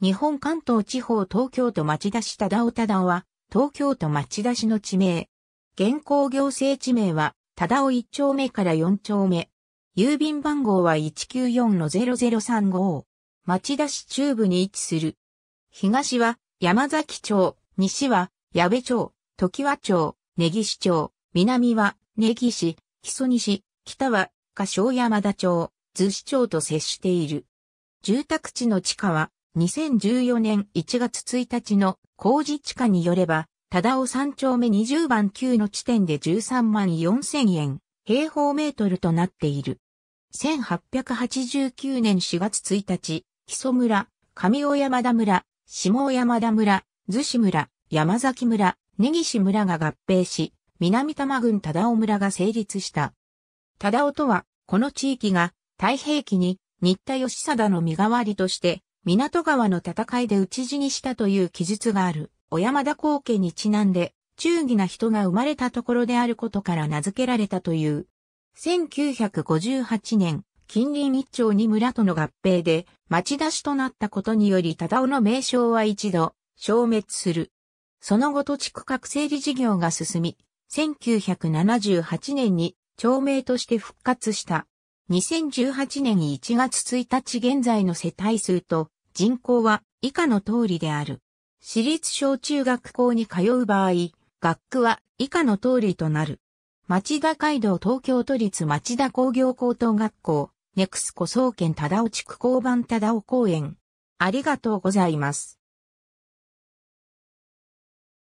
日本関東地方東京都町田市忠尾忠尾は、東京都町田市の地名。現行行政地名は、忠尾1丁目から4丁目。郵便番号は194-0035。町田市中部に位置する。東は山崎町、西は矢部町、時和町、根岸町、南は根岸木曽西、北は下庄山田町、逗子町と接している。住宅地の地下は2014年1月1日の工事地下によれば、忠お3丁目20番9の地点で13万4000円、平方メートルとなっている。1889年4月1日、木曽村、上尾山田村、下尾山田村、逗子村、山崎村、根岸村が合併し、南多摩郡忠尾村が成立した。忠尾とは、この地域が太平記に新田義貞の身代わりとして港川の戦いで討ち死にしたという記述がある、小山田光家にちなんで、忠義な人が生まれたところであることから名付けられたという。1958年、近隣一町に村との合併で、町出しとなったことにより忠雄の名称は一度、消滅する。その後土地区画整理事業が進み、1978年に町名として復活した。2018年1月1日現在の世帯数と人口は以下の通りである。私立小中学校に通う場合、学区は以下の通りとなる。町田街道東京都立町田工業高等学校、ネクスコ総研忠尾地区交番忠尾公園。ありがとうございます。